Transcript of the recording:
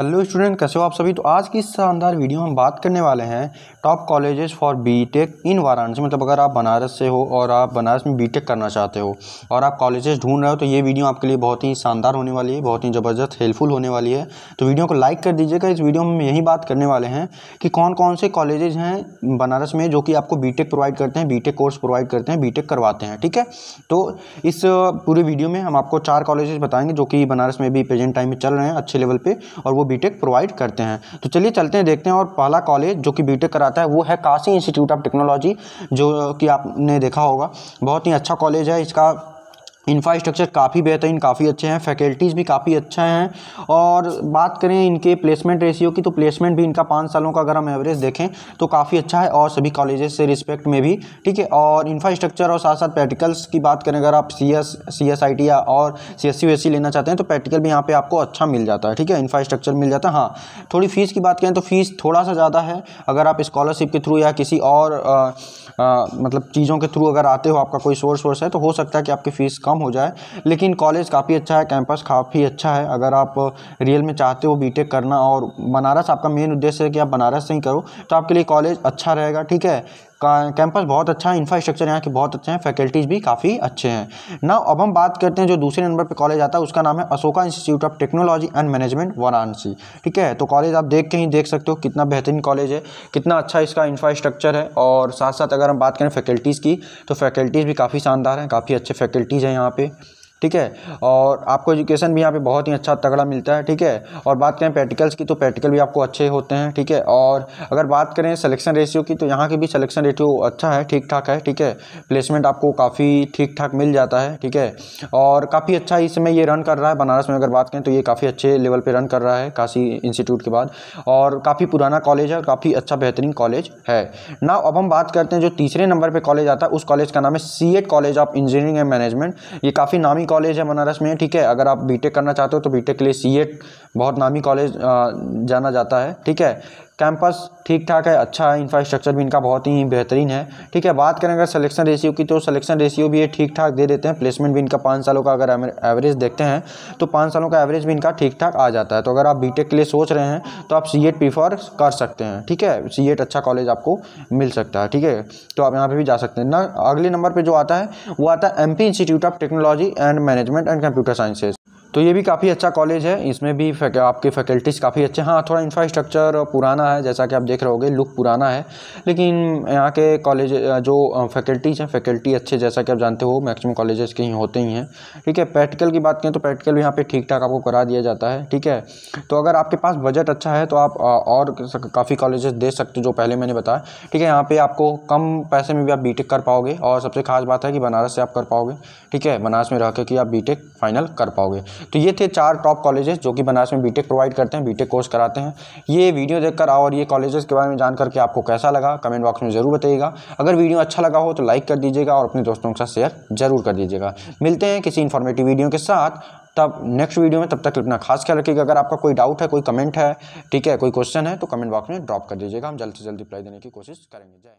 hello student कैसे हो आप सभी तो आज की इस शानदार वीडियो में हम बात करने वाले हैं top colleges for BTech in Varanasi मतलब अगर आप बनारस से हो और आप बनारस में बीटेक करना चाहते हो और आप कॉलेजेस ढूंढ रहे हो तो ये वीडियो आपके लिए बहुत ही शानदार होने वाली है बहुत ही ज़बरदस्त हेल्पफुल होने वाली है तो वीडियो को लाइक कर दीजिएगा इस वीडियो में हम यही बात करने वाले हैं कि कौन कौन से कॉलेजेज हैं बनारस में जो कि आपको बी प्रोवाइड करते हैं बी कोर्स प्रोवाइड करते हैं बी करवाते हैं ठीक है तो इस पूरे वीडियो में हम आपको चार कॉलेजेस बताएंगे जो कि बनारस में भी प्रेजेंट टाइम में चल रहे हैं अच्छे लेवल पर और वो बी प्रोवाइड करते हैं तो चलिए चलते हैं देखते हैं और पहला कॉलेज जो कि बी कराते जाता है वो है काशी इंस्टीट्यूट ऑफ टेक्नोलॉजी जो कि आपने देखा होगा बहुत ही अच्छा कॉलेज है इसका इंफ्रास्ट्रक्चर काफ़ी बेहतरीन काफ़ी अच्छे हैं फैकल्टीज़ भी काफ़ी अच्छे हैं और बात करें इनके प्लेसमेंट रेशियो की तो प्लेसमेंट भी इनका पाँच सालों का अगर हम एवरेज देखें तो काफ़ी अच्छा है और सभी कॉलेजेस से रिस्पेक्ट में भी ठीक है और इंफ्रास्ट्रक्चर और साथ साथ प्रैक्टिकल्स की बात करें अगर आप C S C S I T या और सी एस सी एस सी लेना चाहते हैं तो प्रैक्टिकल भी यहाँ पर आपको अच्छा मिल जाता है ठीक है इंफ्रास्ट्रक्चर मिल जाता है हाँ थोड़ी फ़ीस की बात करें तो फ़ीस थोड़ा सा ज़्यादा है अगर आप स्कॉलरशिप के थ्रू या किसी और मतलब चीज़ों के थ्रू अगर आते हो आपका कोई सोर्स वोर्स है तो हो सकता है कि आपकी फ़ीस कम कन्फर्म हो जाए लेकिन कॉलेज काफ़ी अच्छा है कैंपस काफ़ी अच्छा है अगर आप रियल में चाहते हो बीटेक करना और बनारस आपका मेन उद्देश्य है कि आप बनारस से ही करो तो आपके लिए कॉलेज अच्छा रहेगा ठीक है कैंपस बहुत अच्छा है इंफ्रास्ट्रक्चर यहाँ के बहुत अच्छे हैं फैकल्टीज़ भी काफ़ी अच्छे हैं ना अब हम बात करते हैं जो दूसरे नंबर पर कॉलेज आता है उसका नाम है Ashoka institute of technology and management Varanasi ठीक है तो कॉलेज आप देख के ही देख सकते हो कितना बेहतरीन कॉलेज है कितना अच्छा इसका इंफ्रास्ट्रक्चर है और साथ साथ अगर हम बात करें फैकल्टीज़ की तो फैकल्टीज़ भी काफ़ी शानदार हैं काफ़ी अच्छे फैकल्टीज़ हैं यहाँ पर ठीक है और आपको एजुकेशन भी यहाँ पे बहुत ही अच्छा तगड़ा मिलता है ठीक है और बात करें प्रैक्टिकल्स की तो प्रैक्टिकल भी आपको अच्छे होते हैं ठीक है और अगर बात करें सिलेक्शन रेशियो की तो यहाँ की भी सिलेक्शन रेशियो अच्छा है ठीक ठाक है ठीक है प्लेसमेंट आपको काफ़ी ठीक ठाक मिल जाता है ठीक है और काफ़ी अच्छा इस समय ये रन कर रहा है बनारस में अगर बात करें तो ये काफ़ी अच्छे लेवल पर रन कर रहा है काशी इंस्टीट्यूट के बाद और काफ़ी पुराना कॉलेज है और काफ़ी अच्छा बेहतरीन कॉलेज है ना अब हम बात करते हैं जो तीसरे नंबर पर कॉलेज आता है उस कॉलेज का नाम है C college of engineering and management ये काफ़ी नामी नामी कॉलेज है बनारस में ठीक है अगर आप बीटेक करना चाहते हो तो बीटेक के लिए सीएट बहुत नामी कॉलेज जाना जाता है ठीक है कैंपस ठीक ठाक है अच्छा है इंफ्रास्ट्रक्चर भी इनका बहुत ही बेहतरीन है ठीक है बात करें अगर सिलेक्शन रेशियो की तो सिलेक्शन रेशियो भी ये ठीक ठाक दे देते हैं प्लेसमेंट भी इनका पाँच सालों का अगर एवरेज देखते हैं तो पाँच सालों का एवरेज भी इनका ठीक ठाक आ जाता है तो अगर आप बी के लिए सोच रहे हैं तो आप सी एड प्रीफर कर सकते हैं ठीक है सी अच्छा कॉलेज आपको मिल सकता है ठीक है तो आप यहाँ पर भी जा सकते हैं ना अगले नंबर पर जो आता है वो आता है M institute of technology and management and computer sciences तो ये भी काफ़ी अच्छा कॉलेज है इसमें भी फैक, आपके फैकल्टीज़ काफ़ी अच्छे हैं हाँ थोड़ा इंफ्रास्ट्रक्चर पुराना है जैसा कि आप देख रहे होगे लुक पुराना है लेकिन यहाँ के कॉलेज जो फैकल्टीज़ हैं फैकल्टी अच्छे जैसा कि आप जानते हो मैक्सिमम कॉलेजेस के ही होते ही हैं ठीक है प्रैक्टिकल की बात करें तो प्रैक्टिकल भी यहाँ पर ठीक ठाक आपको करा दिया जाता है ठीक है तो अगर आपके पास बजट अच्छा है तो आप और काफ़ी कॉलेजेस दे सकते जो पहले मैंने बताया ठीक है यहाँ पर आपको कम पैसे में भी आप बी कर पाओगे और सबसे खास बात है कि बनारस से आप कर पाओगे ठीक है बनारस में रह कर कि आप बी फाइनल कर पाओगे तो ये थे चार टॉप कॉलेजेस जो कि बनारस में बीटेक प्रोवाइड करते हैं बीटेक कोर्स कराते हैं ये वीडियो देखकर और ये कॉलेजेस के बारे में जान करके आपको कैसा लगा कमेंट बॉक्स में ज़रूर बताइएगा अगर वीडियो अच्छा लगा हो तो लाइक कर दीजिएगा और अपने दोस्तों के साथ शेयर जरूर कर दीजिएगा मिलते हैं किसी इन्फॉर्मेटिव वीडियो के साथ तब नेक्स्ट वीडियो में तब तक अपना खास ख्याल रखिएगा अगर आपका कोई डाउट है कोई कमेंट है ठीक है कोई क्वेश्चन है तो कमेंट बॉक्स में ड्रॉप कर दीजिएगा हम जल्द से जल्द रिप्लाई देने की कोशिश करेंगे जय